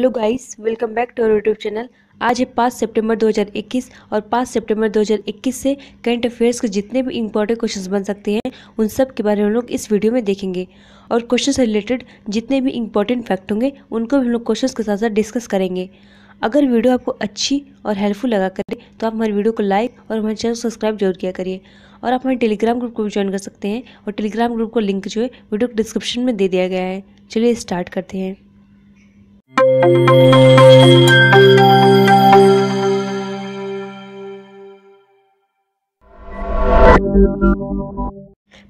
Hello guys welcome back to our YouTube channel आज है पाँच सितंबर 2021 और पाँच सितंबर 2021 से करंट अफेयर्स के जितने भी इंपॉर्टेंट क्वेश्चंस बन सकते हैं उन सब के बारे में हम लोग इस वीडियो में देखेंगे और क्वेश्चन से रिलेटेड जितने भी इंपॉर्टेंट फैक्ट होंगे उनको भी हम लोग क्वेश्चन के साथ साथ डिस्कस करेंगे अगर वीडियो आपको अच्छी और हेल्पफुल लगा करे तो आप हमारे वीडियो को लाइक और हमारे चैनल को सब्सक्राइब जरूर किया करिए और आप हमारे टेलीग्राम ग्रुप को भी ज्वाइन कर सकते हैं और टेलीग्राम ग्रुप का लिंक जो है वीडियो को डिस्क्रिप्शन में दे दिया गया है चलिए स्टार्ट करते हैं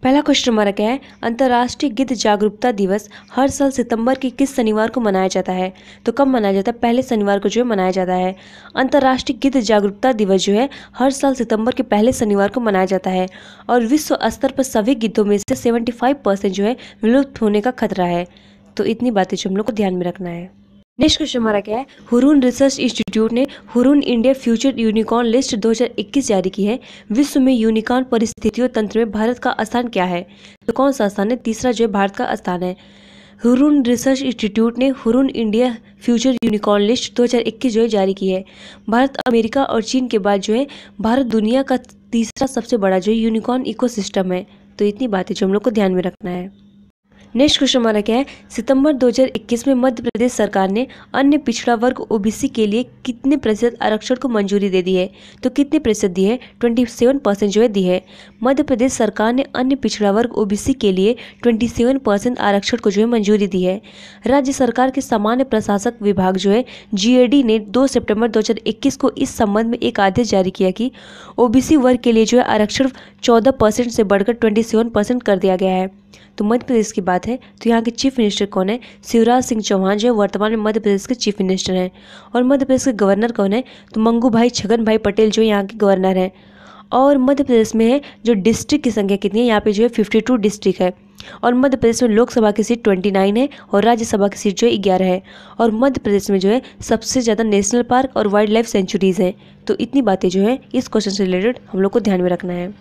पहला क्वेश्चन क्या है अंतर्राष्ट्रीय गिद्ध जागरूकता दिवस हर साल सितंबर के किस शनिवार को मनाया जाता है तो कब मनाया जाता है पहले शनिवार को जो है मनाया जाता है अंतर्राष्ट्रीय गिद्ध जागरूकता दिवस जो है हर साल सितंबर के पहले शनिवार को मनाया जाता है और विश्व स्तर पर सभी गिद्धों में से सेवेंटी फाइव परसेंट जो है विलुप्त होने का खतरा है तो इतनी बातें जो हम लोग को ध्यान में रखना है नेक्स्ट क्वेश्चन हमारा क्या है हुरून रिसर्च इंस्टीट्यूट ने Hurun India future unicorn list 2021 जारी की है विश्व में यूनिकॉर्न परिस्थितियों तंत्र में भारत का स्थान क्या है तो कौन सा स्थान है तीसरा जो है भारत का स्थान है हुरून रिसर्च इंस्टीट्यूट ने Hurun India future unicorn list 2021 जो है जारी की है भारत अमेरिका और चीन के बाद जो है भारत दुनिया का तीसरा सबसे बड़ा जो है यूनिकॉर्न इकोसिस्टम है तो इतनी बातें जो हम लोग को ध्यान में रखना है नेक्स्ट क्वेश्चन हमारा क्या है सितंबर 2021 में मध्य प्रदेश सरकार ने अन्य पिछड़ा वर्ग ओबीसी के लिए कितने प्रतिशत आरक्षण को मंजूरी दे दी है तो कितने प्रतिशत दी है 27 परसेंट जो है दी है मध्य प्रदेश सरकार ने अन्य पिछड़ा वर्ग ओबीसी के लिए 27 परसेंट आरक्षण को जो है मंजूरी दी है राज्य सरकार के सामान्य प्रशासक विभाग जो है जी ने दो सेप्टेम्बर दो को इस संबंध में एक आदेश जारी किया कि ओ वर्ग के लिए जो है आरक्षण चौदह परसेंट से बढ़कर ट्वेंटी परसेंट कर दिया गया है तो मध्य प्रदेश की बात है तो यहाँ के चीफ मिनिस्टर कौन है शिवराज सिंह चौहान जो है वर्तमान में मध्य प्रदेश के चीफ मिनिस्टर हैं और मध्य प्रदेश के गवर्नर कौन है तो मंगू भाई छगन भाई पटेल जो यहाँ के गवर्नर हैं और मध्य प्रदेश में है जो डिस्ट्रिक्ट की संख्या कितनी है यहाँ पे जो है फिफ्टी टू डिस्ट्रिक्ट है और मध्य प्रदेश में लोकसभा की सीट ट्वेंटी नाइन है और राज्यसभा की सीट जो है ग्यारह है और मध्य प्रदेश में जो है सबसे ज़्यादा नेशनल पार्क और वाइल्ड लाइफ सेंचुरीज़ हैं तो इतनी बातें जो है इस क्वेश्चन से रिलेटेड हम लोग को ध्यान में रखना है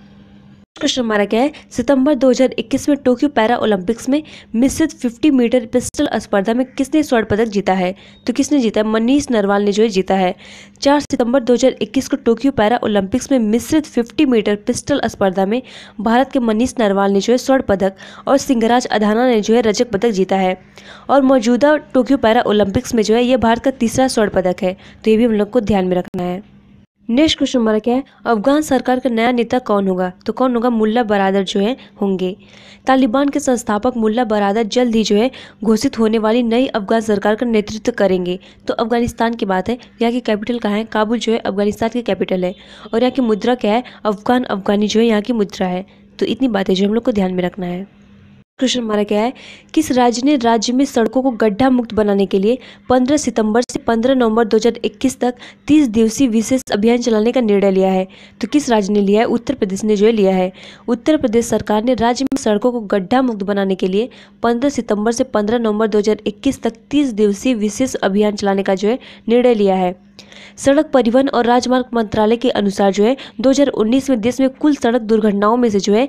प्रश्न हमारा क्या है सितंबर 2021 में टोक्यो पैरा ओलंपिक्स में मिश्रित 50 मीटर पिस्टल स्पर्धा में किसने स्वर्ण पदक जीता है तो किसने जीता है मनीष नरवाल ने जो है जीता है 4 सितंबर 2021 को टोक्यो पैरा ओलंपिक्स में मिश्रित 50 मीटर पिस्टल स्पर्धा में भारत के मनीष नरवाल ने जो है स्वर्ण पदक और सिंगराज अधाना ने जो है रजक पदक जीता है और मौजूदा टोक्यो पैरा ओलंपिक्स में जो है ये भारत का तीसरा स्वर्ण पदक है तो ये भी हम लोग को ध्यान में रखना है नेक्स्ट क्वेश्चन नंबर क्या है अफगान सरकार का नया नेता कौन होगा तो कौन होगा मुल्ला बरादर जो है होंगे तालिबान के संस्थापक मुल्ला बरादर जल्द ही जो है घोषित होने वाली नई अफगान सरकार का नेतृत्व करेंगे तो अफगानिस्तान की बात है यहाँ की कैपिटल कहाँ है काबुल जो है अफगानिस्तान की कैपिटल है और यहाँ की मुद्रा क्या है अफगान अफगानी जो है यहाँ की मुद्रा है तो इतनी बातें जो हम लोग को ध्यान में रखना है प्रश्न मारा गया है किस राज्य ने राज्य में सड़कों को गड्ढा मुक्त बनाने के लिए 15 सितंबर से 15 नवंबर 2021 तक 30 दिवसीय विशेष अभियान चलाने का निर्णय लिया है तो किस राज्य ने लिया है उत्तर प्रदेश ने जो है लिया है उत्तर प्रदेश सरकार ने राज्य में सड़कों को गड्ढा मुक्त बनाने के लिए पंद्रह सितम्बर से पंद्रह नवम्बर दो तक तीस दिवसीय विशेष अभियान चलाने का जो है निर्णय लिया है सड़क परिवहन और राजमार्ग मंत्रालय के अनुसार जो है दो में देश में कुल सड़क दुर्घटनाओं में से जो है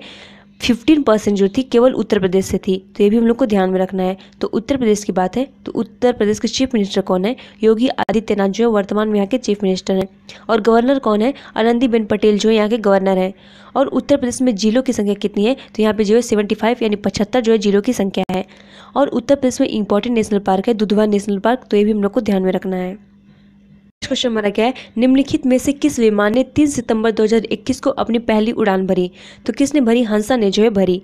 फिफ्टीन परसेंट जो थी केवल उत्तर प्रदेश से थी तो ये भी हम लोग को ध्यान में रखना है तो उत्तर प्रदेश की बात है तो उत्तर प्रदेश के चीफ मिनिस्टर कौन है योगी आदित्यनाथ जो है वर्तमान में यहाँ के चीफ मिनिस्टर हैं और गवर्नर कौन है आनंदीबेन पटेल जो है यहाँ के गवर्नर हैं और उत्तर प्रदेश में जिलों की संख्या कितनी है तो यहाँ पर जो है सेवेंटी फाइव यानी पचहत्तर जो है जिलों की संख्या है और उत्तर प्रदेश में इंपॉर्टेंट नेशनल पार्क है दुधवा नेशनल पार्क तो ये भी हम लोग को ध्यान में रखना है क्वेश्चन हमारा क्या है निम्नलिखित में से किस विमान ने 3 सितंबर 2021 को अपनी पहली उड़ान भरी तो किसने भरी हंसा ने जो है भरी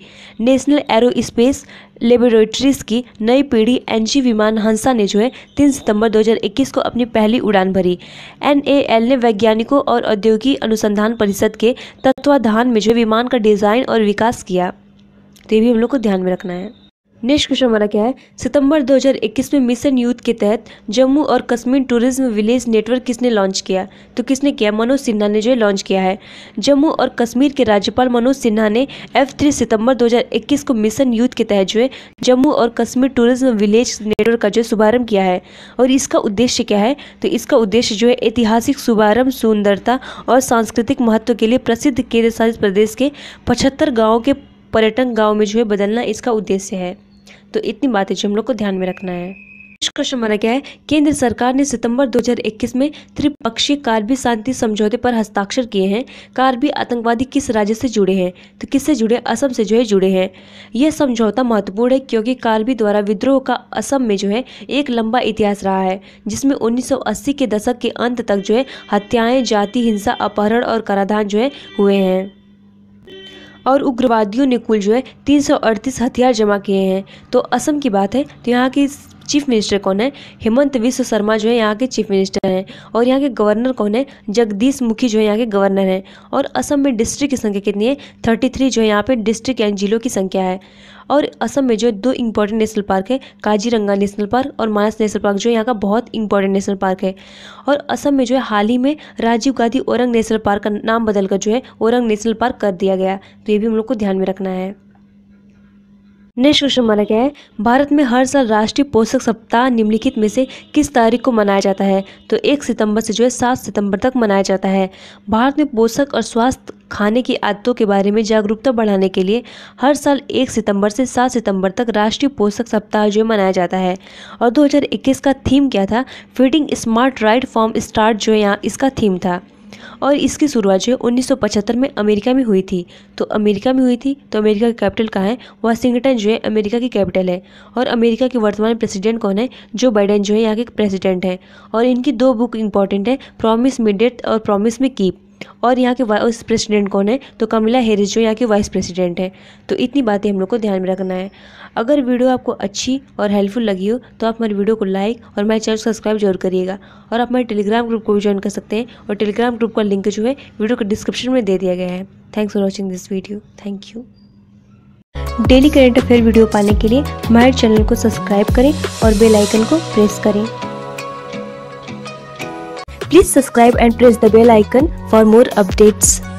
नेशनल एरो स्पेस लेबोरेटरीज की नई पीढ़ी एनजी विमान हंसा ने जो है 3 सितंबर 2021 को अपनी पहली उड़ान भरी एनएएल ने वैज्ञानिकों और औद्योगिक अनुसंधान परिषद के तत्वाधान में जो विमान का डिज़ाइन और विकास किया तो ये भी हम लोग को ध्यान में रखना है नेक्स्ट क्वेश्चन हमारा क्या है सितंबर 2021 में मिशन यूथ के तहत जम्मू और कश्मीर टूरिज्म विलेज नेटवर्क किसने लॉन्च किया तो किसने किया मनोज सिन्हा ने जो लॉन्च किया है जम्मू और कश्मीर के राज्यपाल मनोज सिन्हा ने एफ थ्री सितम्बर दो को मिशन यूथ के तहत जो है जम्मू और कश्मीर टूरिज्म विलेज नेटवर्क का जो शुभारंभ किया है और इसका उद्देश्य क्या है तो इसका उद्देश्य जो है ऐतिहासिक शुभारंभ सुंदरता और सांस्कृतिक महत्व के लिए प्रसिद्ध केंद्र शासित प्रदेश के पचहत्तर गाँव के पर्यटन गाँव में जो है बदलना इसका उद्देश्य है तो इतनी बातें जो हम लोग को ध्यान में रखना है क्वेश्चन हमारा क्या है केंद्र सरकार ने सितंबर 2021 में त्रिपक्षीय कार्बी शांति समझौते पर हस्ताक्षर किए हैं कार्बी आतंकवादी किस राज्य से जुड़े हैं तो किससे जुड़े असम से जो है जुड़े हैं यह समझौता महत्वपूर्ण है क्योंकि कार्बी द्वारा विद्रोह का असम में जो है एक लंबा इतिहास रहा है जिसमें उन्नीस के दशक के अंत तक जो है हत्याएं जाति हिंसा अपहरण और कराधान जो है हुए हैं और उग्रवादियों ने कुल जो है तीन हथियार जमा किए हैं तो असम की बात है तो यहाँ की चीफ मिनिस्टर कौन है हेमंत विश्व शर्मा जो है यहाँ के चीफ मिनिस्टर हैं और यहाँ के गवर्नर कौन है जगदीश मुखी जो है यहाँ के गवर्नर हैं और असम में डिस्ट्रिक्ट की संख्या कितनी है थर्टी थ्री जो है यहाँ पे डिस्ट्रिक्ट एंड जिलों की संख्या है और असम में जो दो इम्पोर्टेंट नेशनल पार्क है काजीरंगा नेशनल पार्क और मानस नेशनल पार्क जो यहाँ का बहुत इंपॉर्टेंट नेशनल पार्क है और असम में जो है हाल ही में राजीव गांधी औरंग नेशनल पार्क का नाम बदलकर जो है औरंग नेशनल पार्क कर दिया गया तो ये भी हम लोग को ध्यान में रखना है नेक्स्ट क्वेश्चन माना गया है भारत में हर साल राष्ट्रीय पोषक सप्ताह निम्नलिखित में से किस तारीख को मनाया जाता है तो एक सितंबर से जो है सात सितंबर तक मनाया जाता है भारत में पोषक और स्वास्थ्य खाने की आदतों के बारे में जागरूकता बढ़ाने के लिए हर साल एक सितंबर से सात सितंबर तक राष्ट्रीय पोषक सप्ताह जो है मनाया जाता है और दो का थीम क्या था feeding smart right from start जो यहाँ इसका थीम था और इसकी शुरुआत जो है उन्नीस में अमेरिका में हुई थी तो अमेरिका में हुई थी तो अमेरिका की कैपिटल कहाँ है वाशिंगटन जो है अमेरिका की कैपिटल है और अमेरिका के वर्तमान प्रेसिडेंट कौन है जो बाइडेन जो है यहाँ के प्रेसिडेंट हैं और इनकी दो बुक इंपॉर्टेंट है प्रॉमिस मिडेट डेथ और प्रॉमिस मी कीप और यहाँ के वाइस प्रेसिडेंट कौन है तो कमला हैरिस जो यहाँ के वाइस प्रेसिडेंट है तो इतनी बातें हम लोग को ध्यान में रखना है अगर वीडियो आपको अच्छी और हेल्पफुल लगी हो तो आप मेरे वीडियो को लाइक और हमारे चैनल सब्सक्राइब जरूर करिएगा और आप हमारे टेलीग्राम ग्रुप को भी ज्वाइन कर सकते हैं और टेलीग्राम ग्रुप का लिंक जो है वीडियो के डिस्क्रिप्शन में दे दिया गया है thanks for watching this video thank you daily current affair video पाने के लिए हमारे चैनल को सब्सक्राइब करें और बेल आइकन को प्रेस करें Please subscribe and press the bell icon for more updates.